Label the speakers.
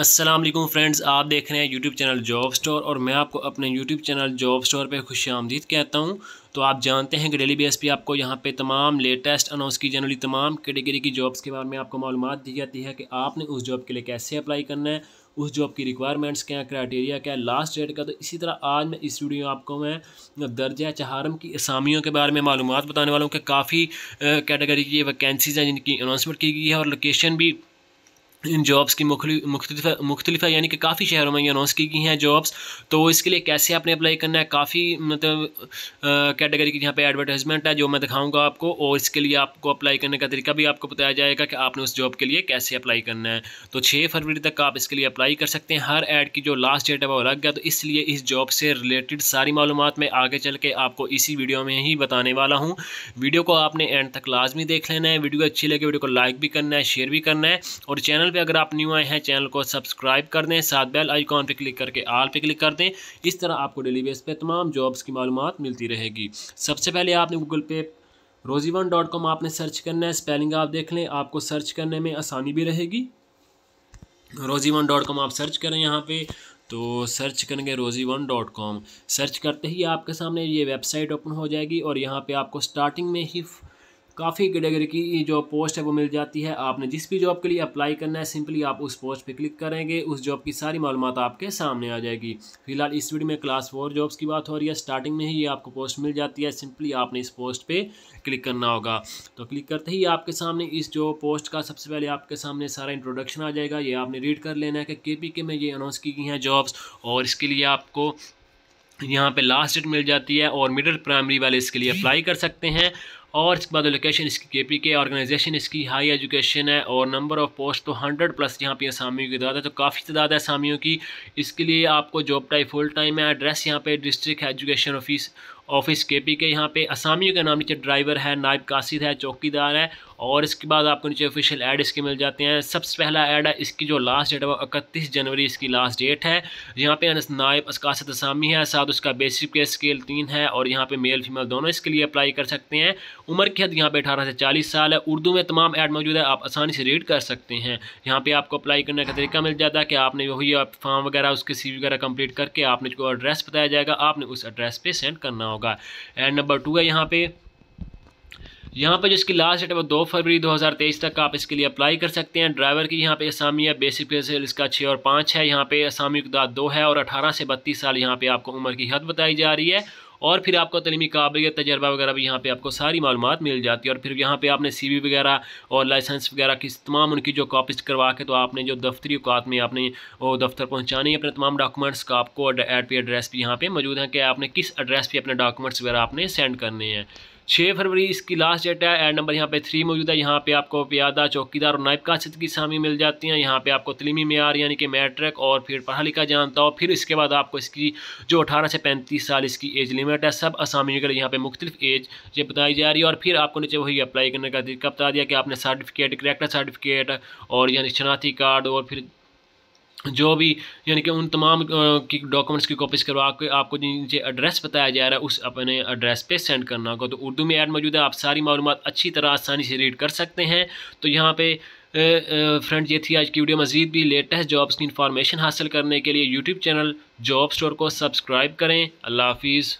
Speaker 1: Aslam friends आप देख रहे हैं यूट्यूब चैनल जॉब स्टोर और मैं आपको अपने यूट्यूब चैनल जॉब स्टोर पे खुश आमदीद कहता हूँ तो आप जानते हैं कि डेली बेस पे आपको यहाँ पे तमाम लेटेस्ट अनाउंस की जनरली तमाम कैटेगरी की जॉब्स के बारे में आपको मालूम दी जाती है कि आपने उस जॉब के लिए कैसे अप्लाई करना है उस जॉब की रिक्वायरमेंट्स क्या क्राइटेरिया क्या लास्ट डेट का तो इसी तरह आज मैं इस वीडियो में आपको मैं दर्जा चहारम की असामियों के बारे में मालूम बताने वाला हूँ कि काफ़ी कैटेगरी की वैकेंसीज़ हैं जिनकी अनाउंसमेंट की गई है और लोकेशन भी इन जॉब्स की मुख्तलिफ यानी कि काफ़ी शहरों में ये अनाउंस की गई हैं जॉब्स तो इसके लिए कैसे आपने अप्लाई करना है काफ़ी मतलब कैटेगरी की यहाँ पे एडवर्टाइजमेंट है जो मैं दिखाऊंगा आपको और इसके लिए आपको अप्लाई करने का तरीका भी आपको बताया जाएगा कि आपने उस जॉब के लिए कैसे अप्लाई करना है तो छः फरवरी तक आप इसके लिए अप्लाई कर सकते हैं हर एड की जो लास्ट डेट है वो लग गया तो इसलिए इस जॉब से रिलेटेड सारी मालूम मैं आगे चल के आपको इसी वीडियो में ही बताने वाला हूँ वीडियो को आपने एंड तक लाजमी देख लेना है वीडियो अच्छी लगे वीडियो को लाइक भी करना है शेयर भी करना है और चैनल पे अगर आप न्यू आए हैं चैनल को सब्सक्राइब कर दें साथ बेल आइकॉन पे क्लिक करके आल पे क्लिक कर दें इस तरह आपको डेली बेस पे तमाम जॉब्स की मालूम मिलती रहेगी सबसे पहले आपने गूगल पे रोजी वन डॉट कॉम आपने सर्च करना है स्पेलिंग आप देख लें आपको सर्च करने में आसानी भी रहेगी रोजी वन डॉट कॉम आप सर्च करें यहाँ पर तो सर्च करेंगे रोजी वन डॉट कॉम सर्च करते ही आपके सामने ये वेबसाइट ओपन हो जाएगी और यहाँ पे आपको स्टार्टिंग में ही काफ़ी कैटेगरी की जो पोस्ट है वो मिल जाती है आपने जिस भी जॉब के लिए अप्लाई करना है सिंपली आप उस पोस्ट पे क्लिक करेंगे उस जॉब की सारी मालूम आपके सामने आ जाएगी फिलहाल इस वीडियो में क्लास फोर जॉब्स की बात हो रही है स्टार्टिंग में ही ये आपको पोस्ट मिल जाती है सिंपली आपने इस पोस्ट पर क्लिक करना होगा तो क्लिक करते ही आपके सामने इस जो पोस्ट का सबसे पहले आपके सामने सारा इंट्रोडक्शन आ जाएगा ये आपने रीड कर लेना है कि के पी के में ये अनाउंस की गई हैं जॉब्स और इसके लिए आपको यहाँ पे लास्ट डेट मिल जाती है और मिडिल प्राइमरी वाले इसके लिए अप्लाई कर सकते हैं और इसके बाद लोकेशन इसकी के पी के ऑर्गेनाइजेशन इसकी हाई एजुकेशन है और नंबर ऑफ पोस्ट तो हंड्रेड प्लस यहाँ पे असामियों की तादाद है तो काफ़ी तादाद है असामियों की इसके लिए आपको जॉब टाइप फुल टाइम है एड्रेस यहाँ पे डिस्ट्रिक्ट एजुकेशन ऑफिस ऑफिस के पी के यहाँ पे असामियों के नाम नीचे ड्राइवर है नायब कासिद है चौकीदार है और इसके बाद आपको नीचे ऑफिशियल ऐड इसके मिल जाते हैं सबसे पहला ऐड है इसकी जो लास्ट डेट है वो इकतीस जनवरी इसकी लास्ट डेट है यहाँ पे नायब असकासद असामी है साथ उसका बेसिक पे स्केल तीन है और यहाँ पे मेल फीमेल दोनों इसके लिए अप्लाई कर सकते हैं उम्र की हद यहाँ पे अठारह से चालीस साल है उर्दू में तमाम ऐड मौजूद है आप आसानी से रीड कर सकते हैं यहाँ पर आपको अप्लाई करने का तरीका मिल जाता है कि आपने वही फॉर्म वगैरह उसके सी वगैरह कंप्लीट करके आपने जो एड्रेस बताया जाएगा आपने उस एड्रेस पर सेंड करना करना होगा एंड नंबर टू है यहाँ पे यहाँ पर जिसकी लास्ट डेट है वो दो फरवरी 2023 तक आप इसके लिए अप्लाई कर सकते हैं ड्राइवर की यहाँ पे असामी है बेसिक पे इसका छः और पाँच है यहाँ पे असामी की दो है और 18 से 32 साल यहाँ पे आपको उम्र की हद बताई जा रही है और फिर आपको तलीमी काबिलियत तजर्बा वगैरह भी यहाँ पर आपको सारी मालूम मिल जाती है और फिर यहाँ पर आपने सी वी वगैरह और लाइसेंस वगैरह की तमाम उनकी जो कापीज करवा के तो आपने जो दफ्तरी अवकात में आपने वो दफ्तर पहुँचाने अपने तमाम डॉक्यूमेंट्स का आपको एड पे एड्रेस भी यहाँ पर मौजूद है कि आपने किस एड्रेस पर अपने डॉक्यूमेंट्स वगैरह आपने सेंड करने हैं छः फरवरी इसकी लास्ट डेट है एड नंबर यहाँ पे थ्री मौजूद है यहाँ पे आपको प्यादा चौकीदार और नायब कासिद की सामी मिल जाती हैं यहाँ पे आपको तलीमी मैार यानी कि मैट्रिक और फिर पढ़ा लिखा जानता हो फिर इसके बाद आपको इसकी जो अठारह से पैंतीस साल इसकी एज लिमिट है सब असामी के लिए यहाँ पर मुख्तलिफ एज ये बताई जा रही है और फिर आपको नीचे वही अप्लाई करने का तरीका बता दिया कि आपने सर्टिफिकेट करेक्टर सर्टिफिकेट और यानी शनाती कार्ड और फिर जो भी यानी कि उन तमाम की डॉक्यूमेंट्स की कॉपीज़ करवा के आपको नीचे एड्रेस बताया जा रहा है उस अपने एड्रेस पे सेंड करना होगा तो उर्दू में ऐड मौजूद है आप सारी मालूम अच्छी तरह आसानी से रीड कर सकते हैं तो यहाँ पे फ्रेंड ये थी आज की वीडियो मजीद भी लेटेस्ट जॉब्स की इन्फॉर्मेशन हासिल करने के लिए यूट्यूब चैनल जॉब स्टोर को सब्सक्राइब करें अल्लाह हाफिज़